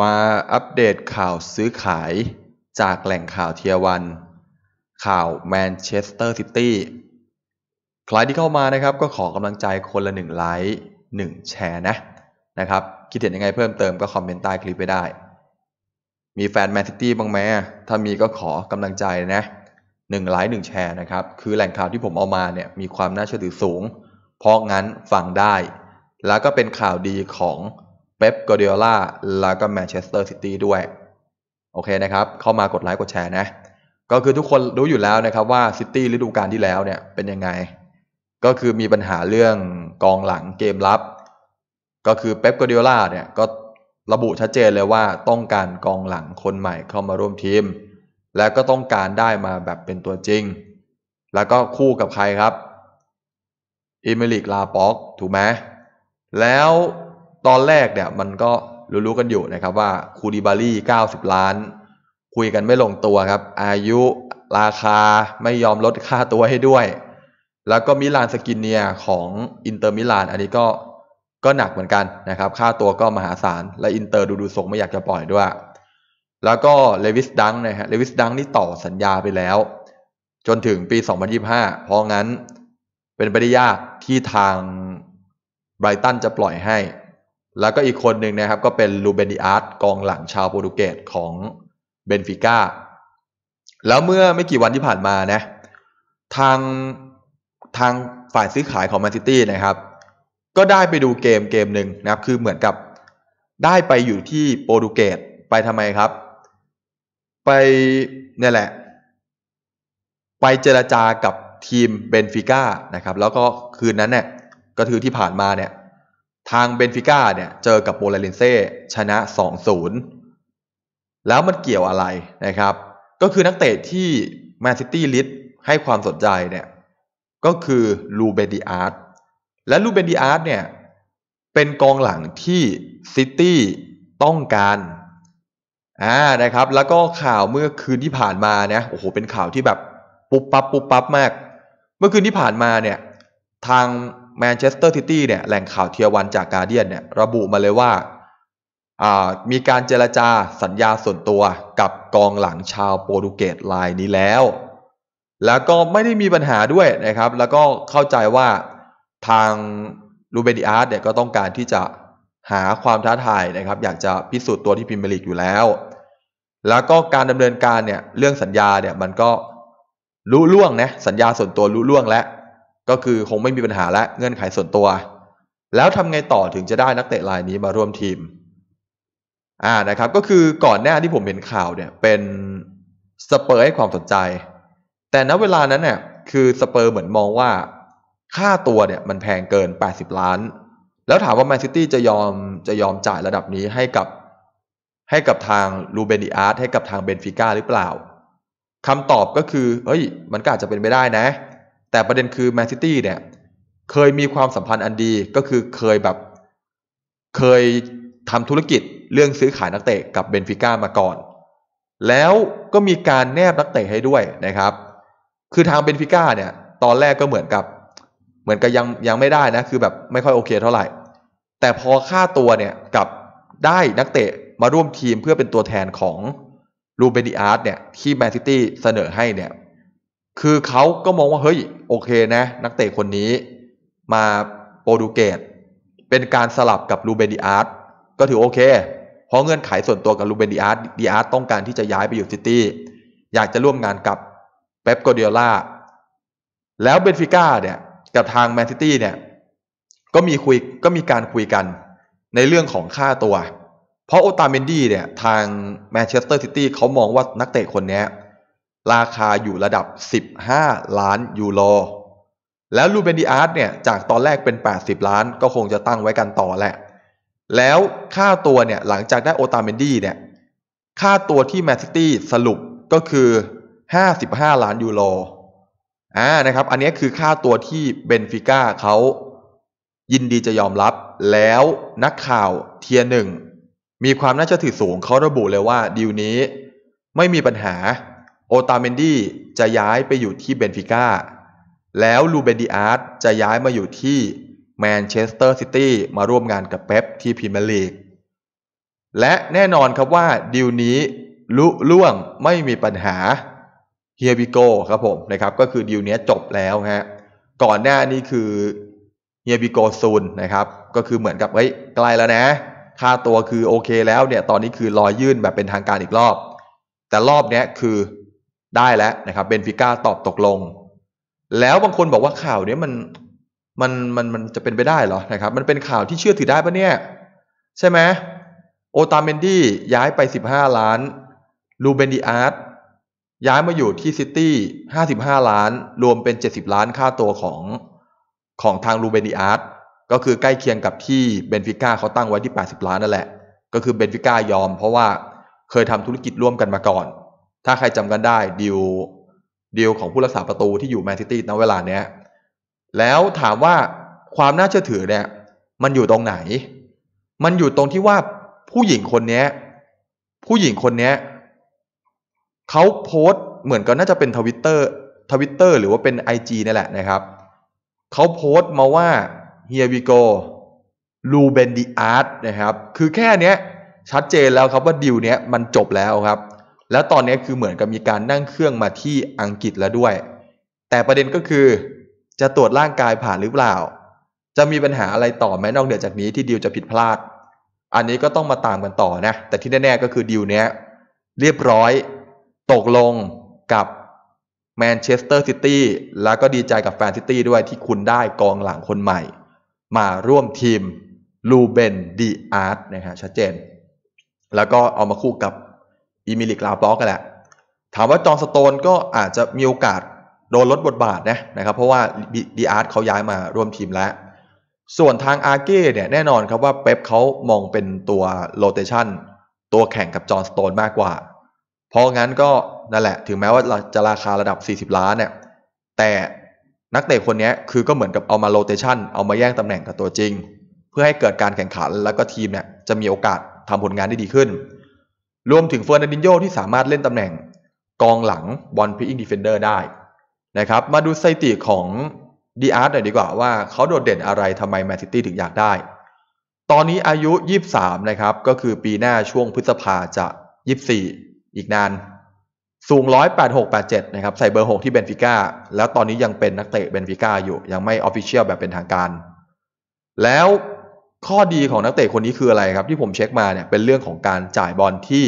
มาอัปเดตข่าวซื้อขายจากแหล่งข่าวเทียวัน ข่าวแมนเชสเตอร์ซิตี้ใครที่เข้ามานะครับ ก็ขอกำลังใจคนละ1ไลค์1แชร์นะนะครับ คิดเห็นยังไงเพิ่มเติมก็คอมเมนต์ใต้คลิปไปได้ มีแฟนแมนซิตี้บ้างไหมถ้ามีก็ขอกำลังใจนะหนึ่งไลค์หนึ่งแชร์นะครับ คือแหล่งข่าวที่ผมเอามาเนี่ยมีความน่าเชื่อถือสูง เพราะงั้นฟังได้ แล้วก็เป็นข่าวดีของเป๊ปกอดิโอลา แล้วก็แมนเชสเตอร์ซิตี้ด้วย โอเคนะครับ เข้ามากดไลค์กดแชร์นะ ก็คือทุกคนรู้อยู่แล้วนะครับว่าซิตี้ฤดูกาลที่แล้วเนี่ยเป็นยังไง ก็คือมีปัญหาเรื่องกองหลังเกมรับ ก็คือเป๊ปกอดิโอลา เนี่ยก็ระบุชัดเจนเลยว่าต้องการกองหลังคนใหม่เข้ามาร่วมทีม และก็ต้องการได้มาแบบเป็นตัวจริง แล้วก็คู่กับใครครับอิเมลิก ลาป็อก ถูกไหมแล้วตอนแรกเนี่ยมันก็รู้ๆกันอยู่นะครับว่าคูดิบารี่ 90 ล้าน คุยกันไม่ลงตัวครับ อายุราคาไม่ยอมลดค่าตัวให้ด้วย แล้วก็มิลานสกินเนียของ อินเตอร์มิลานอันนี้ก็ก็หนักเหมือนกันนะครับ ค่าตัวก็มหาศาล และอินเตอร์ดูดูทรงไม่อยากจะปล่อยด้วย แล้วก็เลวิสดังนะฮะเลวิสดังนี่ต่อสัญญาไปแล้ว จนถึงปี 2025 เพราะงั้นเป็นไปได้ยากที่ทางไบรตันจะปล่อยให้แล้วก็อีกคนหนึ่งนะครับก็เป็นลูเบนิอาร์ตกองหลังชาวโปรตุเกสของเบนฟิก้าแล้วเมื่อไม่กี่วันที่ผ่านมานะทางทางฝ่ายซื้อขายของแมนซิตี้นะครับ ก็ได้ไปดูเกมเกมหนึ่งนะครับ คือเหมือนกับได้ไปอยู่ที่โปรตุเกสไปทำไมครับ ไปเนี่ยแหละ ไปเจรจากับทีมเบนฟิก้านะครับ แล้วก็คืนนั้นเนี่ยก็คือที่ผ่านมาเนี่ยทางเบนฟิก้าเนี่ยเจอกับโบลาเินเซ่ชนะ 2-0 แล้วมันเกี่ยวอะไรนะครับ ก็คือนักเตะที่แมนซิตี้ลิสให้ความสนใจเนี่ย ก็คือลูเบนดิอาร์ตและลูเบนดิอาร์ตเนี่ยเป็นกองหลังที่ซิตี้ต้องการอ่านะครับ แล้วก็ข่าวเมื่อคืนที่ผ่านมาเนี่ยโอ้โหเป็นข่าวที่แบบปุ๊บปั๊บปุ๊บปั๊บมาก เมื่อคืนที่ผ่านมาเนี่ยทางแมนเชสเตอร์ซิตี้เนี่ย แหล่งข่าวเทียวันจากกาเดียนเนี่ย ระบุมาเลยว่า มีการเจรจาสัญญาส่วนตัวกับกองหลังชาวโปรตุเกสรายนี้แล้ว แล้วก็ไม่ได้มีปัญหาด้วยนะครับ แล้วก็เข้าใจว่าทางลูเบดิอาร์ตเนี่ย ก็ต้องการที่จะหาความท้าทายนะครับ อยากจะพิสูจน์ตัวที่พิมเบลิกอยู่แล้ว แล้วก็การดำเนินการเนี่ย เรื่องสัญญาเนี่ย มันก็รู้ล่วงนะ สัญญาส่วนตัวรู้ล่วงแล้วก็คือคงไม่มีปัญหาและเงื่อนไขส่วนตัว แล้วทำไงต่อถึงจะได้นักเตะรายนี้มาร่วมทีมอ่านะครับก็คือก่อนหน้าที่ผมเห็นข่าวเนี่ยเป็นสเปอร์ให้ความสนใจ แต่ณเวลานั้นเนี่ยคือสเปอร์เหมือนมองว่า ค่าตัวเนี่ยมันแพงเกิน 80 ล้าน แล้วถามว่าแมนซิตี้จะยอมจะยอมจ่ายระดับนี้ให้กับ ให้กับทางลูเบนิอาร์ตให้กับทางเบนฟิก้าหรือเปล่าคำตอบก็คือเฮ้ยมันก็อาจจะเป็นไม่ได้นะแต่ประเด็นคือแมนซิตี้เนี่ยเคยมีความสัมพันธ์อันดีก็คือเคยแบบ เคยทำธุรกิจเรื่องซื้อขายนักเตะกับเบนฟิก้ามาก่อน แล้วก็มีการแนบนักเตะให้ด้วยนะครับ คือทางเบนฟิก้าเนี่ยตอนแรกก็เหมือนกับเหมือนกับยังยังไม่ได้นะ คือแบบไม่ค่อยโอเคเท่าไหร่ แต่พอค่าตัวเนี่ย กับได้นักเตะมาร่วมทีมเพื่อเป็นตัวแทนของรูเบนิอาร์ตเนี่ยที่แมนซิตี้เสนอให้เนี่ยคือเขาก็มองว่าเฮ้ยโอเคนะ นักเตะคนนี้มาโปรตุเกสเป็นการสลับกับลูเบนดิอาร์ตก็ถือโอเคเพราะเงื่อนไขส่วนตัวกับลูเบนดิอาร์ตดิอาร์ตต้องการที่จะย้ายไปอยู่ซิตี้อยากจะร่วมงานกับเป๊ปกอเดียล่าแล้วเบนฟิก้าเนี่ยกับทางแมนซิตี้เนี่ยก็มีคุยก็มีการคุยกันในเรื่องของค่าตัว เพราะโอตาเมนดี้เนี่ยทางแมนเชสเตอร์ซิตี้เขามองว่านักเตะคนนี้ราคาอยู่ระดับ 15 ล้านยูโร แล้วลูเบนดีอาร์ตเนี่ย จากตอนแรกเป็น 80 ล้าน ก็คงจะตั้งไว้กันต่อแหละ แล้วค่าตัวเนี่ย หลังจากได้โอตาเมนดี้เนี่ย ค่าตัวที่แมนซิตี้สรุปก็คือ 55 ล้านยูโร อ่า นะครับ อันนี้คือค่าตัวที่เบนฟิก้าเขายินดีจะยอมรับ แล้วนักข่าวเทียหนึ่ง มีความน่าจะถือสูง เขาระบุเลยว่าดีลนี้ไม่มีปัญหาโอตาเมนดี้จะย้ายไปอยู่ที่เบนฟิก้า แล้วลูเบดิอาร์ตจะย้ายมาอยู่ที่แมนเชสเตอร์ซิตี้มาร่วมงานกับเป๊ปที่พรีเมียร์ลีก และแน่นอนครับว่าดีลนี้ ลุล่วงไม่มีปัญหาเฮียบิโกครับผมนะครับ ก็คือดีลนี้จบแล้วฮะ ก่อนหน้านี้คือเฮียบิโกซูนนะครับ ก็คือเหมือนกับ เฮ้ยใกล้แล้วนะ ค่าตัวคือโอเคแล้วเนี่ยตอนนี้คือรอยื่นแบบเป็นทางการอีกรอบ แต่รอบนี้คือได้แล้ว นะครับเบนฟิก้าตอบตกลง แล้วบางคนบอกว่าข่าวนี้มันมันมันมันจะเป็นไปได้เหรอนะครับมันเป็นข่าวที่เชื่อถือได้ปะเนี่ย ใช่ไหมโอตาเมนดี้ย้ายไป 15 ล้านลูเบนดิอาร์ตย้ายมาอยู่ที่ซิตี้55 ล้านรวมเป็น 70 ล้านค่าตัวของของทางลูเบนดิอาร์ตก็คือใกล้เคียงกับที่เบนฟิก้าเขาตั้งไว้ที่ 80 ล้านนั่นแหละก็คือเบนฟิก้ายอมเพราะว่าเคยทำธุรกิจร่วมกันมาก่อนถ้าใครจำกันได้ดิวดิวของผู้รักษาประตูที่อยู่แมนซิตี้ณเวลาเนี้ย แล้วถามว่าความน่าเชื่อถือเนี่ย มันอยู่ตรงไหน มันอยู่ตรงที่ว่าผู้หญิงคนเนี้ยผู้หญิงคนเนี้ยเขาโพสต์เหมือนกัน่าจะเป็นทวิตเตอร์ทวิตเตอร์หรือว่าเป็น IG นี่แหละนะครับ เขาโพสต์มาว่า here we go ลูเบนดิอาร์ตนะครับ คือแค่เนี้ยชัดเจนแล้วครับว่าดิวเนี้ยมันจบแล้วครับแล้วตอนนี้คือเหมือนกับมีการนั่งเครื่องมาที่อังกฤษแล้วด้วย แต่ประเด็นก็คือ จะตรวจร่างกายผ่านหรือเปล่า จะมีปัญหาอะไรต่อแม้นอกเหนือจากนี้ที่ดิวจะผิดพลาด อันนี้ก็ต้องมาตามกันต่อนะ แต่ที่แน่ๆก็คือดิวเนี้ยเรียบร้อย ตกลงกับแมนเชสเตอร์ซิตี้ แล้วก็ดีใจกับแฟนซิตี้ด้วยที่คุณได้กองหลังคนใหม่ มาร่วมทีมลูเบนดีอาร์ตนะฮะชัดเจน แล้วก็เอามาคู่กับอีมิลิกลาบล็อกกันแหละ ถามว่าจอร์สโตนก็อาจจะมีโอกาสโดนลดบทบาทนะนะครับ เพราะว่าดีอาร์ตเขาย้ายมาร่วมทีมแล้ว ส่วนทางอาเก้เนี่ยแน่นอนครับว่าเป๊ปเขามองเป็นตัวโลเทชันตัวแข่งกับจอร์สโตนมากกว่า เพราะงั้นก็นั่นแหละถึงแม้ว่าจะราคาระดับ 40 ล้านเนี่ยแต่นักเตะคนนี้คือก็เหมือนกับเอามาโลเทชันเอามาแย่งตำแหน่งกับตัวจริง เพื่อให้เกิดการแข่งขันแล้วก็ทีมเนี่ยจะมีโอกาสทำผลงานได้ดีขึ้นรวมถึงเฟอร์นันดินโยที่สามารถเล่นตำแหน่งกองหลังบอลพิ้งดีเฟนเดอร์ได้ นะครับ มาดูสถิติของดีอาร์ตหน่อยดีกว่าว่าเขาโดดเด่นอะไรทำไมแมนซิตี้ถึงอยากได้ ตอนนี้อายุ 23นะครับก็คือปีหน้าช่วงพฤษภาจะ 24 อีกนาน สูง 186-87นะครับใส่เบอร์ 6 ที่เบนฟิก้า แล้วตอนนี้ยังเป็นนักเตะเบนฟิก้าอยู่ยังไม่ออฟฟิเชียลแบบเป็นทางการ แล้วข้อดีของนักเตะคนนี้คืออะไรครับที่ผมเช็คมาเนี่ยเป็นเรื่องของการจ่ายบอลที่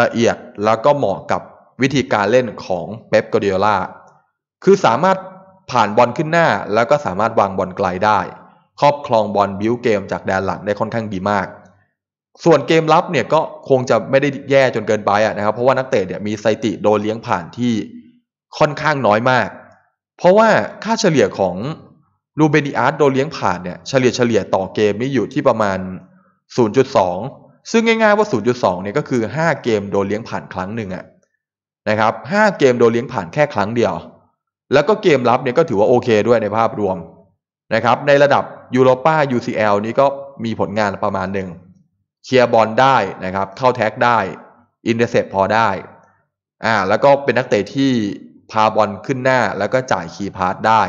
ละเอียดแล้วก็เหมาะกับวิธีการเล่นของเป๊ปกเดียล่าคือสามารถผ่านบอลขึ้นหน้าแล้วก็สามารถวางบอลไกลได้ ครอบครองบอลบิวเกมจากแดนหลังได้ค่อนข้างดีมาก ส่วนเกมรับเนี่ยก็คงจะไม่ได้แย่จนเกินไปนะครับเพราะว่านักเตะเนี่ยมีไซติโดนเลี้ยงผ่านที่ค่อนข้างน้อยมาก เพราะว่าค่าเฉลี่ยของลูเบนิอาร์ตโดนเลี้ยงผ่านเนี่ยเฉลี่ยเฉลี่ยต่อเกมนี่อยู่ที่ประมาณ 0.2 ซึ่งง่ายๆว่า 0.2 เนี่ยก็คือ 5 เกมโดนเลี้ยงผ่านครั้งหนึ่งอะนะครับ 5 เกมโดนเลี้ยงผ่านแค่ครั้งเดียว แล้วก็เกมรับเนี่ยก็ถือว่าโอเคด้วยในภาพรวมนะครับ ในระดับยูโรป้า UCL นี้ก็มีผลงานประมาณหนึ่งเคลียร์บอลได้นะครับ เข้าแท็กได้ อินเตอร์เซปพอได้ อ่าแล้วก็เป็นนักเตะที่พาบอลขึ้นหน้าแล้วก็จ่ายคีย์พาสได้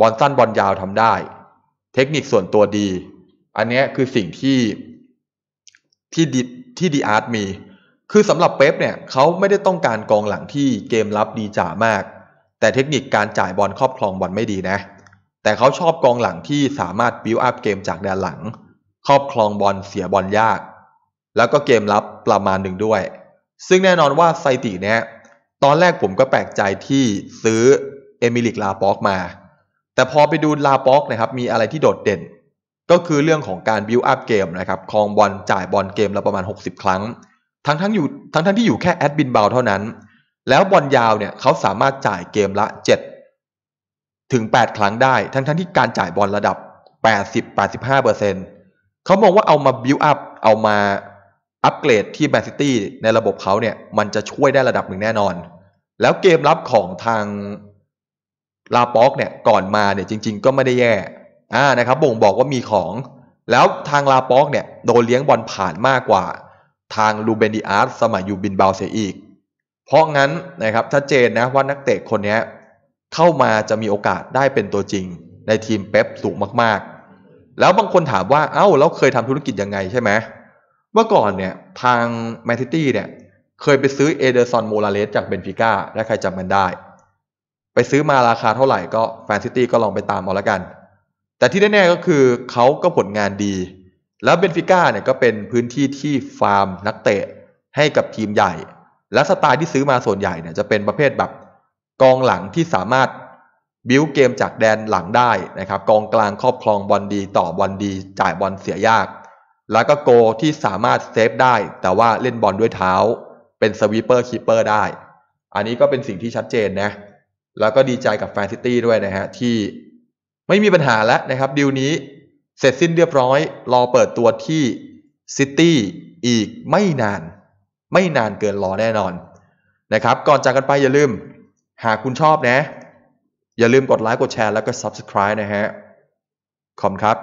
บอลสั้นบอลยาวทำได้ เทคนิคส่วนตัวดี อันนี้คือสิ่งที่ที่ดีที่ดีอาร์ตมี คือสำหรับเป๊ปเนี่ย เขาไม่ได้ต้องการกองหลังที่เกมรับดีจ๋ามาก แต่เทคนิคการจ่ายบอลครอบครองบอลไม่ดีนะ แต่เขาชอบกองหลังที่สามารถบิวอัพเกมจากแดนหลัง ครอบครองบอลเสียบอลยาก แล้วก็เกมรับประมาณหนึ่งด้วย ซึ่งแน่นอนว่าไซติเนี่ยตอนแรกผมก็แปลกใจที่ซื้อเอมิลิกลาปอกมาเแต่พอไปดู ลาป็อกนะครับมีอะไรที่โดดเด่น ก็คือเรื่องของการบิวอัพเกมนะครับคลองบอลจ่ายบอลเกมละประมาณ 60 ครั้ง ทั้งทั้งอยู่ทั้งทั้งที่อยู่แค่แอดบินบาเท่านั้น แล้วบอลยาวเนี่ยเขาสามารถจ่ายเกมละ 7 ถึง 8 ครั้งได้ทั้งทั้งที่การจ่ายบอลระดับ 80-85%เขามองว่าเอามาบิวอัพเอามาอัปเกรดที่แมนซิตี้ในระบบเขาเนี่ยมันจะช่วยได้ระดับหนึ่งแน่นอน แล้วเกมรับของทางลาป็อกเนี่ยก่อนมาเนี่ยจริงๆก็ไม่ได้แย่อ่านะครับบ่งบอกว่ามีของ แล้วทางลาป็อกเนี่ยโดนเลี้ยงบอลผ่านมากกว่า ทางลูเบนดิอาร์สมัยอยู่บินบาเสียอีก เพราะงั้นนะครับชัดเจนนะว่านักเตะคนนี้เข้ามาจะมีโอกาสได้เป็นตัวจริง ในทีมเป๊ปสูงมาก ๆ แล้วบางคนถามว่าเอา้าแล้วเคยทำธุรกิจยังไงใช่ไหมเมื่อก่อนเนี่ยทางแมนซิตี้เนี่ยเคยไปซื้อเอเดอร์ซอนโมราเลสจากเบนฟิก้าและใครจำมันได้ไปซื้อมาราคาเท่าไหร่ก็แฟนซิตี้ก็ลองไปตามเอาละกัน แต่ที่แน่ๆก็คือเขาก็ผลงานดี แล้วเบนฟิก้าเนี่ยก็เป็นพื้นที่ที่ฟาร์มนักเตะให้กับทีมใหญ่ และสไตล์ที่ซื้อมาส่วนใหญ่เนี่ยจะเป็นประเภทแบบ กองหลังที่สามารถ บิวเกมจากแดนหลังได้นะครับ กองกลางครอบครองบอลดีต่อบอลดีจ่ายบอลเสียยาก แล้วก็โกที่สามารถเซฟได้แต่ว่าเล่นบอลด้วยเท้าเป็นสวีเปอร์คีเปอร์ได้ อันนี้ก็เป็นสิ่งที่ชัดเจนนะแล้วก็ดีใจกับแฟนซิตี้ด้วยนะฮะ ที่ไม่มีปัญหาแล้วนะครับดีลนี้เสร็จสิ้นเรียบร้อย รอเปิดตัวที่ซิตี้อีกไม่นาน ไม่นานเกินรอแน่นอน นะครับ ก่อนจากกันไปอย่าลืมหากคุณชอบนะ อย่าลืมกดไลค์กดแชร์แล้วก็ Subscribe นะฮะขอบคุณครับ